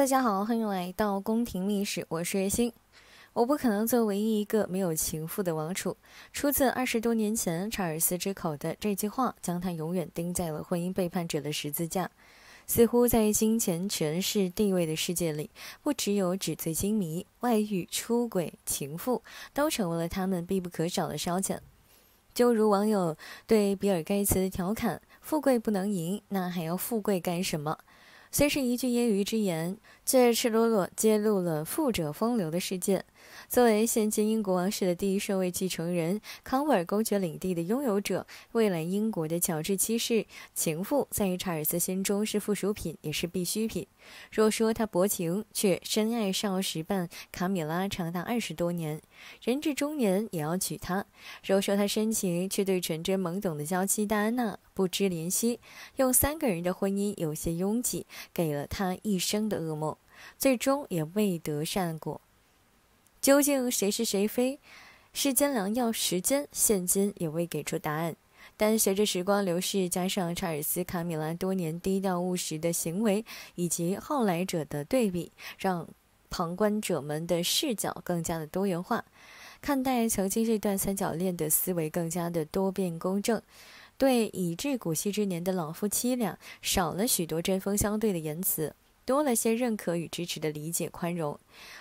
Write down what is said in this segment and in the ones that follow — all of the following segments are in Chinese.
大家好，欢迎来到宫廷秘史，我是月星。我不可能做唯一一个没有情妇的王储。出自二十多年前查尔斯之口的这句话，将他永远钉在了婚姻背叛者的十字架。似乎在金钱、权势、地位的世界里，不只有纸醉金迷、外遇、出轨、情妇，都成为了他们必不可少的烧钱。就如网友对比尔盖茨调侃：“富贵不能淫，那还要富贵干什么？”虽是一句揶揄之言。却赤裸裸揭露了富者风流的世界。作为现今英国王室的第一顺位继承人、康沃尔公爵领地的拥有者、未来英国的乔治七世，情妇在查尔斯心中是附属品，也是必需品。若说他薄情，却深爱上十伴卡米拉长达二十多年，人至中年也要娶她；若说他深情，却对纯真懵懂的娇妻戴安娜不知怜惜，用三个人的婚姻有些拥挤，给了他一生的噩梦。最终也未得善果，究竟谁是谁非？世间良药，时间现今也未给出答案。但随着时光流逝，加上查尔斯·卡米拉多年低调务实的行为，以及后来者的对比，让旁观者们的视角更加的多元化，看待曾经这段三角恋的思维更加的多变公正。对已至古稀之年的老夫妻俩，少了许多针锋相对的言辞。多了些认可与支持的理解宽容，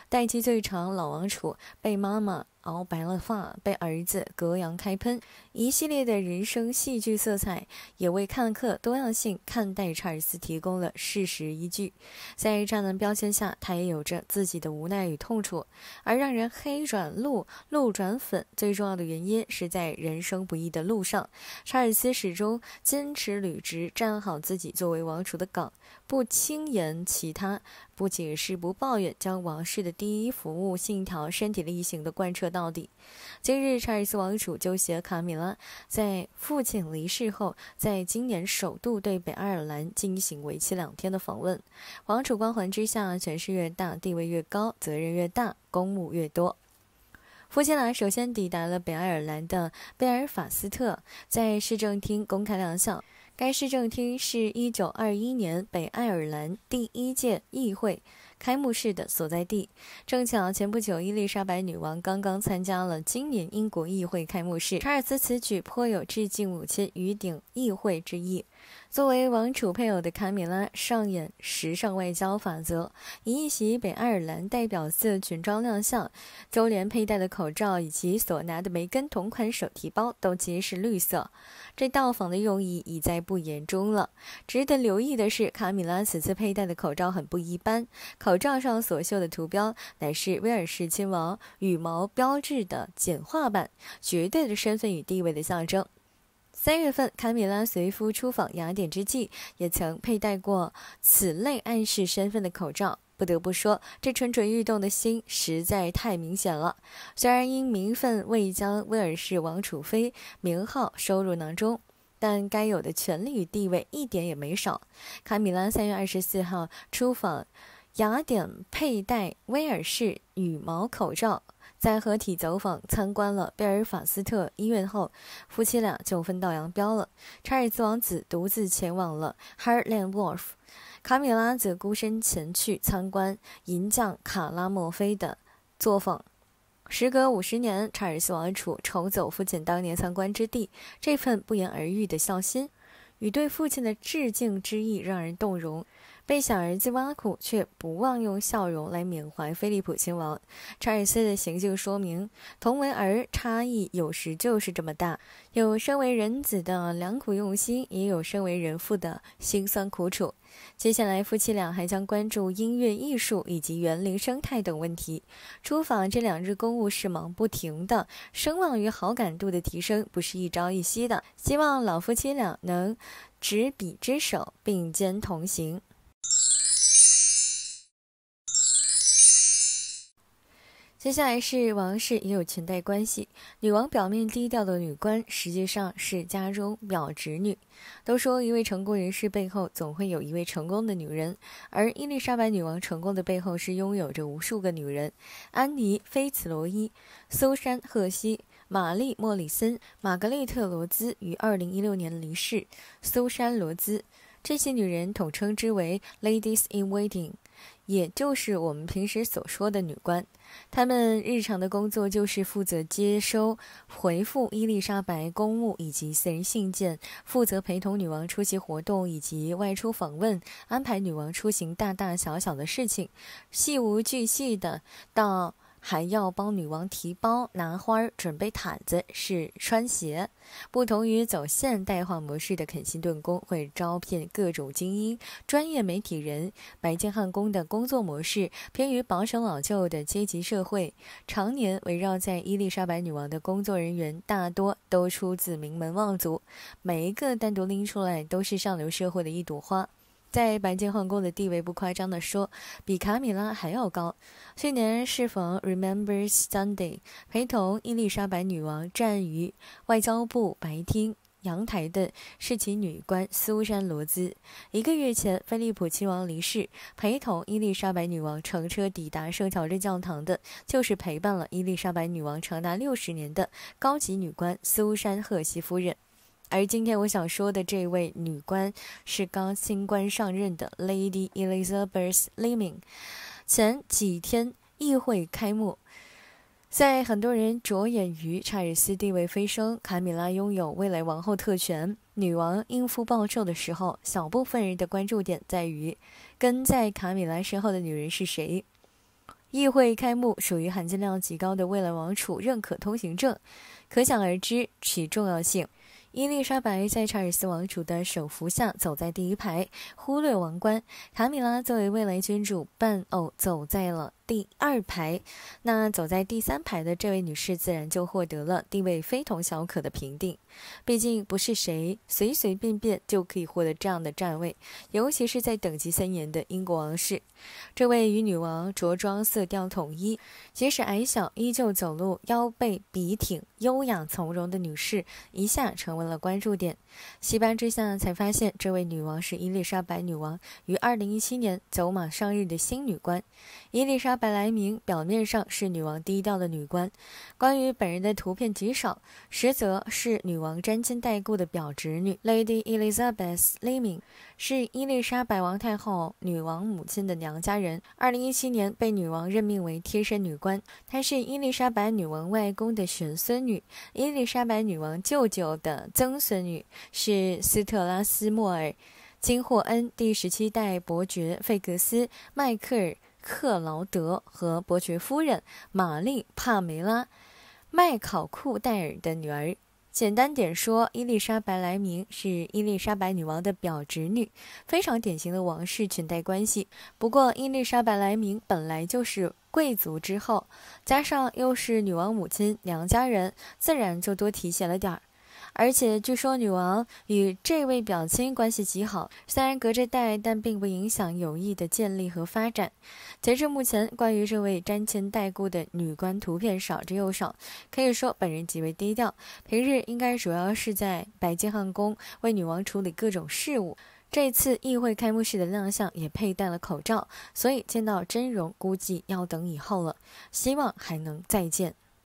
待机最长，老王楚被妈妈。熬白了发，被儿子隔阳开喷，一系列的人生戏剧色彩，也为看客多样性看待查尔斯提供了事实依据。在“渣男”标签下，他也有着自己的无奈与痛楚。而让人黑转路，路转粉，最重要的原因是在人生不易的路上，查尔斯始终坚持履职，站好自己作为王储的岗，不轻言其他。不仅是不抱怨，将王室的第一服务信条身体力行的贯彻到底。今日，查尔斯王储就携卡米拉，在父亲离世后，在今年首度对北爱尔兰进行为期两天的访问。王储光环之下，权势越大，地位越高，责任越大，公务越多。夫妻俩首先抵达了北爱尔兰的贝尔法斯特，在市政厅公开亮相。该市政厅是1921年北爱尔兰第一届议会开幕式的所在地。正巧前不久，伊丽莎白女王刚刚参加了今年英国议会开幕式，查尔斯此举颇有致敬母亲与顶议会之意。作为王储配偶的卡米拉上演时尚外交法则，以一袭北爱尔兰代表色裙装亮相，周连佩戴的口罩以及所拿的梅根同款手提包都皆是绿色。这到访的用意已在不言中了。值得留意的是，卡米拉此次佩戴的口罩很不一般，口罩上所绣的图标乃是威尔士亲王羽毛标志的简化版，绝对的身份与地位的象征。三月份，卡米拉随夫出访雅典之际，也曾佩戴过此类暗示身份的口罩。不得不说，这蠢蠢欲动的心实在太明显了。虽然因名分未将威尔士王储妃名号收入囊中，但该有的权利与地位一点也没少。卡米拉三月二十四号出访雅典，佩戴威尔士羽毛口罩。在合体走访参观了贝尔法斯特医院后，夫妻俩就分道扬镳了。查尔斯王子独自前往了 Harland w a r f 卡米拉则孤身前去参观银匠卡拉莫菲的作坊。时隔五十年，查尔斯王储重走父亲当年参观之地，这份不言而喻的孝心与对父亲的致敬之意，让人动容。被小儿子挖苦，却不忘用笑容来缅怀菲利普亲王。查尔斯的行径说明，同为儿，差异有时就是这么大。有身为人子的良苦用心，也有身为人父的辛酸苦楚。接下来，夫妻俩还将关注音乐艺术以及园林生态等问题。出访这两日公务是忙不停的，声望与好感度的提升不是一朝一夕的。希望老夫妻俩能执笔之手并肩同行。接下来是王室也有裙带关系。女王表面低调的女官，实际上是家中表侄女。都说一位成功人士背后总会有一位成功的女人，而伊丽莎白女王成功的背后是拥有着无数个女人：安妮·菲茨罗伊、苏珊·赫西、玛丽·莫里森、玛格丽特·罗兹于2016年离世，苏珊·罗兹这些女人统称之为 “ladies in waiting”。也就是我们平时所说的女官，她们日常的工作就是负责接收、回复伊丽莎白公务以及私人信件，负责陪同女王出席活动以及外出访问，安排女王出行大大小小的事情，细无巨细的到。还要帮女王提包、拿花、准备毯子，是穿鞋。不同于走现代化模式的肯辛顿宫，会招聘各种精英、专业媒体人、白金汉宫的工作模式偏于保守老旧的阶级社会。常年围绕在伊丽莎白女王的工作人员大多都出自名门望族，每一个单独拎出来都是上流社会的一朵花。在白金汉宫的地位，不夸张地说，比卡米拉还要高。去年适逢 Remembers u n d a y 陪同伊丽莎白女王站于外交部白厅阳台的是其女官苏珊·罗兹。一个月前，菲利普亲王离世，陪同伊丽莎白女王乘车抵达圣乔治教堂的，就是陪伴了伊丽莎白女王长达六十年的高级女官苏珊·赫西夫人。而今天我想说的这位女官是刚新官上任的 Lady Elizabeth Liming。前几天议会开幕，在很多人着眼于查尔斯地位飞升、卡米拉拥有未来王后特权、女王应付暴政的时候，小部分人的关注点在于跟在卡米拉身后的女人是谁。议会开幕属于含金量极高的未来王储认可通行证，可想而知其重要性。伊丽莎白在查尔斯王储的手扶下走在第一排，忽略王冠。卡米拉作为未来君主伴偶，走在了。第二排，那走在第三排的这位女士，自然就获得了地位非同小可的评定。毕竟不是谁随随便便就可以获得这样的站位，尤其是在等级森严的英国王室。这位与女王着装色调统一，即使矮小依旧走路腰背笔挺、优雅从容的女士，一下成为了关注点。戏班之下才发现，这位女王是伊丽莎白女王于二零一七年走马上任的新女官，伊丽莎。百来名表面上是女王低调的女官，关于本人的图片极少，实则是女王沾亲带故的表侄女。Lady Elizabeth l e m i n g 是伊丽莎白王太后、女王母亲的娘家人。二零一七年被女王任命为贴身女官。她是伊丽莎白女王外公的玄孙女，伊丽莎白女王舅舅的曾孙女，是斯特拉斯莫尔金霍恩第十七代伯爵费格斯·迈克尔。克劳德和伯爵夫人玛丽·帕梅拉·麦考库戴尔的女儿，简单点说，伊丽莎白·莱明是伊丽莎白女王的表侄女，非常典型的王室裙带关系。不过，伊丽莎白·莱明本来就是贵族之后，加上又是女王母亲娘家人，自然就多提携了点儿。而且据说女王与这位表亲关系极好，虽然隔着代，但并不影响友谊的建立和发展。截至目前，关于这位沾亲带故的女官图片少之又少，可以说本人极为低调。平日应该主要是在白金汉宫为女王处理各种事务。这次议会开幕式的亮相也佩戴了口罩，所以见到真容估计要等以后了。希望还能再见。